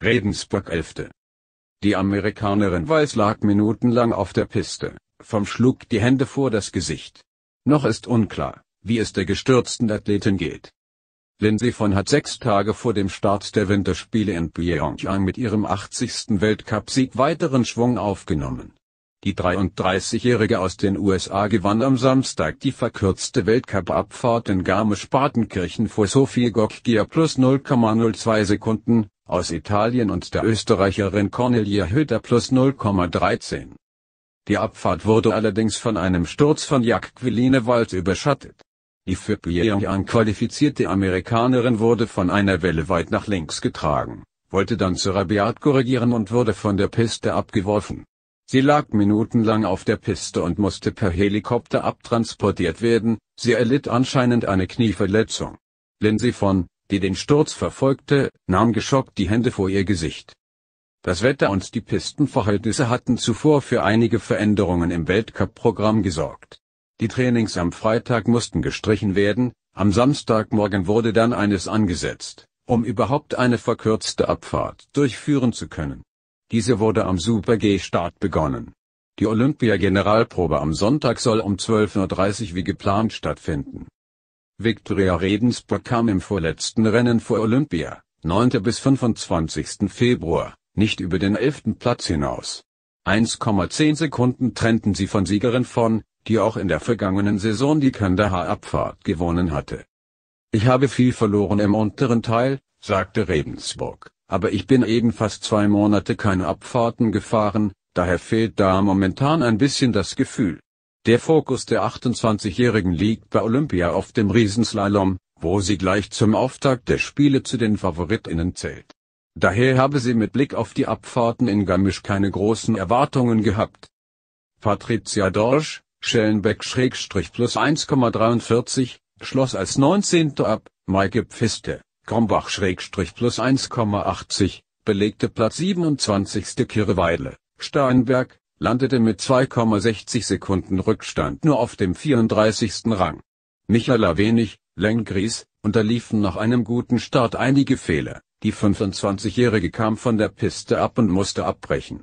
Redensburg 11. Die Amerikanerin Weiß lag minutenlang auf der Piste, vom schlug die Hände vor das Gesicht. Noch ist unklar, wie es der gestürzten Athletin geht. Lindsay von hat sechs Tage vor dem Start der Winterspiele in Pyeongchang mit ihrem 80. Weltcupsieg weiteren Schwung aufgenommen. Die 33-Jährige aus den USA gewann am Samstag die verkürzte Weltcup-Abfahrt in Garmisch-Partenkirchen vor Sophie Gokgia plus 0,02 Sekunden, aus Italien und der Österreicherin Cornelia Hütter plus 0,13. Die Abfahrt wurde allerdings von einem Sturz von Jacqueline Wald überschattet. Die für Pyongyang qualifizierte Amerikanerin wurde von einer Welle weit nach links getragen, wollte dann zu Rabiat korrigieren und wurde von der Piste abgeworfen. Sie lag minutenlang auf der Piste und musste per Helikopter abtransportiert werden, sie erlitt anscheinend eine Knieverletzung. Lindsay von die den Sturz verfolgte, nahm geschockt die Hände vor ihr Gesicht. Das Wetter und die Pistenverhältnisse hatten zuvor für einige Veränderungen im Weltcup-Programm gesorgt. Die Trainings am Freitag mussten gestrichen werden, am Samstagmorgen wurde dann eines angesetzt, um überhaupt eine verkürzte Abfahrt durchführen zu können. Diese wurde am Super-G-Start begonnen. Die Olympia-Generalprobe am Sonntag soll um 12.30 Uhr wie geplant stattfinden. Victoria Redensburg kam im vorletzten Rennen vor Olympia, 9. bis 25. Februar, nicht über den 11. Platz hinaus. 1,10 Sekunden trennten sie von Siegerin von, die auch in der vergangenen Saison die Kandahar-Abfahrt gewonnen hatte. Ich habe viel verloren im unteren Teil, sagte Redensburg, aber ich bin eben fast zwei Monate keine Abfahrten gefahren, daher fehlt da momentan ein bisschen das Gefühl. Der Fokus der 28-Jährigen liegt bei Olympia auf dem Riesenslalom, wo sie gleich zum Auftakt der Spiele zu den Favoritinnen zählt. Daher habe sie mit Blick auf die Abfahrten in Garmisch keine großen Erwartungen gehabt. Patricia Dorsch, Schellenbeck-plus 1,43, schloss als 19. ab, Maike Pfiste, Krombach-plus 1,80, belegte Platz 27. Kirreweile, Steinberg, landete mit 2,60 Sekunden Rückstand nur auf dem 34. Rang. Michaela Wenig, Lengries, unterliefen nach einem guten Start einige Fehler, die 25-Jährige kam von der Piste ab und musste abbrechen